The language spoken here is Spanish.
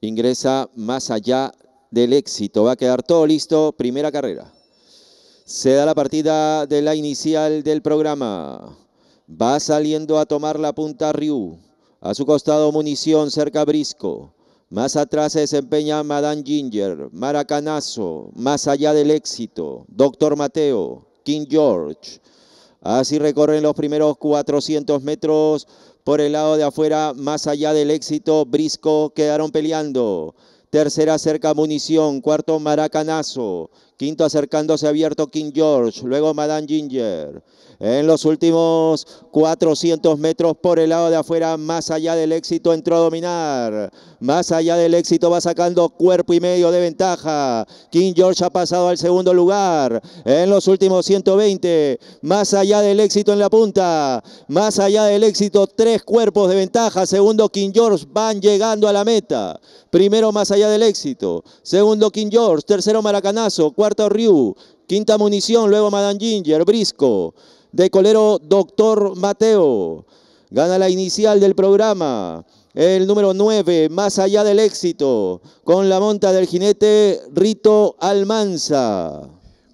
Ingresa más allá del éxito. Va a quedar todo listo. Primera carrera. Se da la partida de la inicial del programa. Va saliendo a tomar la punta Ryu. A su costado Munición, cerca Brisco. Más atrás se desempeña Madame Ginger, Maracanazo, Más allá del éxito, Doctor Mateo, King George. Así recorren los primeros 400 metros por el lado de afuera, más allá del éxito, Brisco quedaron peleando. Tercera acerca Munición. Cuarto Maracanazo. Quinto acercándose abierto King George. Luego Madame Ginger. En los últimos 400 metros por el lado de afuera, más allá del éxito, entró a dominar. Más allá del éxito va sacando cuerpo y medio de ventaja. King George ha pasado al segundo lugar. En los últimos 120, más allá del éxito en la punta. Más allá del éxito, tres cuerpos de ventaja. Segundo King George van llegando a la meta. Primero más allá allá del éxito. Segundo, King George. Tercero, Maracanazo. Cuarto, Ryu. Quinta, Munición. Luego, Madame Ginger. Brisco. De colero, Doctor Mateo. Gana la inicial del programa. El número 9, más allá del éxito, con la monta del jinete Rito Almanza.